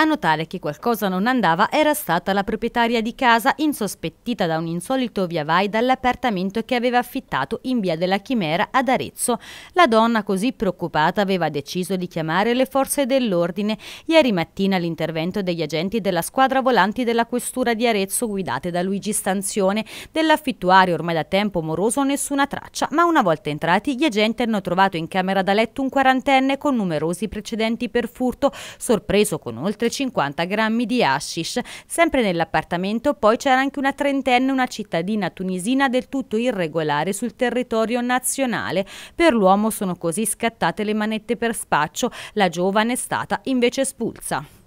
A notare che qualcosa non andava era stata la proprietaria di casa, insospettita da un insolito via vai dall'appartamento che aveva affittato in via della Chimera ad Arezzo. La donna, così preoccupata, aveva deciso di chiamare le forze dell'ordine. Ieri mattina l'intervento degli agenti della squadra volanti della questura di Arezzo, guidate da Luigi Stanzione, dell'affittuario ormai da tempo moroso nessuna traccia, ma una volta entrati gli agenti hanno trovato in camera da letto un quarantenne con numerosi precedenti per furto, sorpreso con oltre 250 grammi di hashish. Sempre nell'appartamento poi c'era anche una trentenne, una cittadina tunisina del tutto irregolare sul territorio nazionale. Per l'uomo sono così scattate le manette per spaccio, la giovane è stata invece espulsa.